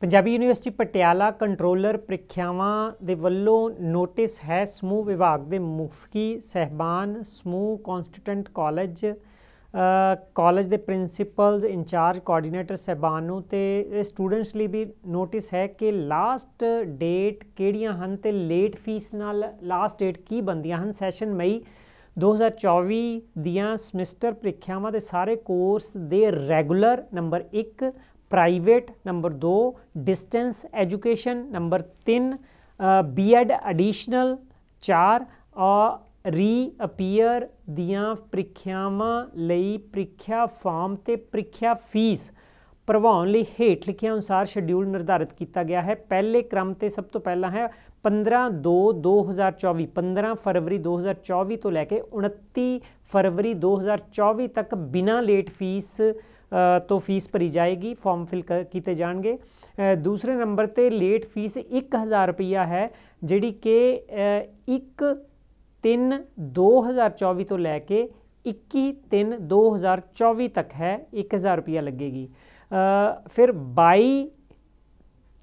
Punjabi university Patiala controller ਪ੍ਰੀਖਿਆਵਾਂ ਦੇ ਵੱਲੋਂ ਨੋਟਿਸ ਹੈ ਸਮੂਹ ਵਿਭਾਗ ਦੇ ਮੁਖੀ ਸਹਿਬਾਨ ਸਮੂਹ ਕਨਸਟੀਟੈਂਟ ਕਾਲਜ ਕਾਲਜ ਦੇ ਪ੍ਰਿੰਸੀਪਲਸ ਇਨਚਾਰਜ ਕੋਆਰਡੀਨੇਟਰ ਸਹਿਬਾਨ ਨੂੰ ਤੇ ਸਟੂਡੈਂਟਸ ਲਈ ਵੀ ਨੋਟਿਸ ਹੈ ਕਿ ਲਾਸਟ ਡੇਟ ਕਿਹੜੀਆਂ ਹਨ ਤੇ ਲੇਟ ਫੀਸ ਨਾਲ ਲਾਸਟ ਡੇਟ ਕੀ ਬੰਦੀਆਂ ਹਨ ਸੈਸ਼ਨ ਮਈ 2024 ਦੀਆਂ ਸਮੈਸਟਰ ਪ੍ਰੀਖਿਆਵਾਂ ਦੇ ਸਾਰੇ ਕੋਰਸ ਦੇ regular number 1 private number 2 distance education number 3 BEd additional 4 or ਰੀਅਪੀਅਰ ਦੀਆਂ ਪ੍ਰੀਖਿਆਵਾਂ ਲਈ ਪ੍ਰੀਖਿਆ ਫਾਰਮ ਤੇ ਪ੍ਰੀਖਿਆ ਫੀਸ ਭਰਵਾਉਣ ਲਈ ਹੇਠ ਲਿਖੇ ਅਨੁਸਾਰ ਸ਼ਡਿਊਲ ਨਿਰਧਾਰਿਤ ਕੀਤਾ ਗਿਆ ਹੈ ਪਹਿਲੇ ਕ੍ਰਮ ਤੇ ਸਭ ਤੋਂ ਪਹਿਲਾਂ ਹੈ 15 2 2024 15 ਫਰਵਰੀ 2024 ਤੋਂ ਲੈ ਕੇ 29 ਫਰਵਰੀ 2024 ਤੱਕ ਬਿਨਾਂ ਲੇਟ ਫੀਸ तो फीस भरी जाएगी फॉर्म फिल किए जाएंगे दूसरे नंबर पर लेट फीस एक हज़ार रुपया है जी कि एक तीन दो हज़ार चौबी तो लैके इक्की तीन दो हज़ार चौबी तक है एक हज़ार रुपया लगेगी फिर बई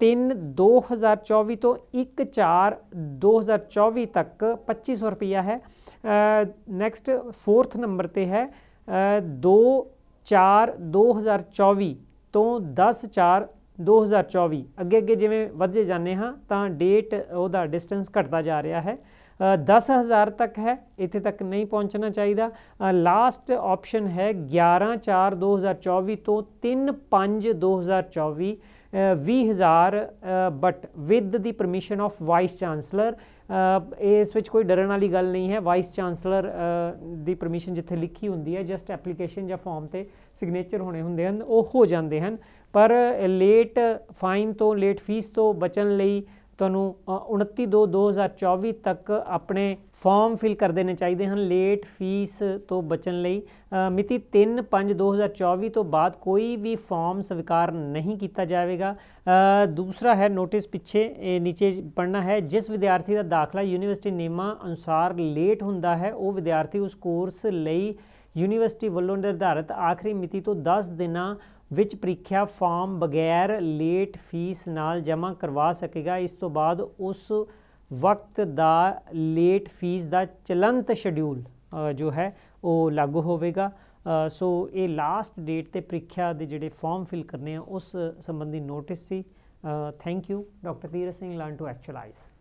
तीन दो हज़ार चौबी तो एक चार दो हज़ार चौबी तक पच्ची सौ रुपया है नैक्सट फोर्थ नंबर पर है दो 4 2024 ਤੋਂ 10 4 2024 ਅੱਗੇ ਅੱਗੇ ਜਿਵੇਂ ਵਧਦੇ ਜਾਂਦੇ ਹਾਂ ਤਾਂ ਡੇਟ ਉਹਦਾ ਡਿਸਟੈਂਸ ਘਟਦਾ ਜਾ ਰਿਹਾ ਹੈ 10000 ਤੱਕ ਹੈ ਇੱਥੇ ਤੱਕ ਨਹੀਂ ਪਹੁੰਚਣਾ ਚਾਹੀਦਾ ਲਾਸਟ ਆਪਸ਼ਨ ਹੈ 11 4 2024 ਤੋਂ 3 5 2024 20000 but with the permission of vice chancellor ਇਸ ਵਿੱਚ ਕੋਈ ਡਰਨ ਵਾਲੀ ਗੱਲ ਨਹੀਂ ਹੈ ਵਾਈਸ ਚਾਂਸਲਰ ਦੀ ਪਰਮਿਸ਼ਨ ਜਿੱਥੇ ਲਿਖੀ ਹੁੰਦੀ ਹੈ ਜਸਟ ਐਪਲੀਕੇਸ਼ਨ ਜਾਂ ਫਾਰਮ ਤੇ ਸਿਗਨੇਚਰ ਹੋਣੇ ਹੁੰਦੇ ਹਨ ਉਹ ਹੋ ਜਾਂਦੇ ਹਨ ਪਰ ਲੇਟ ਫਾਈਨ ਤੋਂ ਲੇਟ ਫੀਸ ਤੋਂ ਬਚਣ ਲਈ ਤੁਹਾਨੂੰ 29 2 2024 ਤੱਕ ਆਪਣੇ ਫਾਰਮ ਫਿਲ ਕਰ ਦੇਣੇ ਚਾਹੀਦੇ ਹਨ ਲੇਟ ਫੀਸ ਤੋਂ ਬਚਣ ਲਈ ਮਿਤੀ 3 5 2024 ਤੋਂ ਬਾਅਦ ਕੋਈ ਵੀ ਫਾਰਮ ਸਵੀਕਾਰ ਨਹੀਂ ਕੀਤਾ ਜਾਵੇਗਾ ਦੂਸਰਾ ਹੈ ਨੋਟਿਸ ਪਿੱਛੇ ਨੀਚੇ ਪੜਨਾ ਹੈ ਜਿਸ ਵਿਦਿਆਰਥੀ ਦਾ ਦਾਖਲਾ ਯੂਨੀਵਰਸਿਟੀ ਨਿਯਮਾਂ ਅਨੁਸਾਰ ਲੇਟ ਹੁੰਦਾ ਹੈ ਉਹ ਵਿਦਿਆਰਥੀ ਉਸ ਕੋਰਸ ਲਈ ਯੂਨੀਵਰਸਿਟੀ ਵੱਲੋਂ ਨਿਰਧਾਰਤ ਆਖਰੀ ਮਿਤੀ ਤੋਂ 10 ਦਿਨਾਂ ਵਿੱਚ ਪ੍ਰੀਖਿਆ ਫਾਰਮ ਬਗੈਰ ਲੇਟ ਫੀਸ ਨਾਲ ਜਮ੍ਹਾਂ ਕਰਵਾ ਸਕੇਗਾ ਇਸ ਤੋਂ ਬਾਅਦ ਉਸ ਵਕਤ ਦਾ ਲੇਟ ਫੀਸ ਦਾ ਚਲੰਤ ਸ਼ਡਿਊਲ ਜੋ ਹੈ ਉਹ ਲਾਗੂ ਹੋਵੇਗਾ ਸੋ ਇਹ ਲਾਸਟ ਡੇਟ ਤੇ ਪ੍ਰੀਖਿਆ ਦੇ ਜਿਹੜੇ ਫਾਰਮ ਫਿਲ ਕਰਨੇ ਆ ਉਸ ਸੰਬੰਧੀ ਨੋਟਿਸ ਸੀ thank you doctor Pir Singh learn to actualise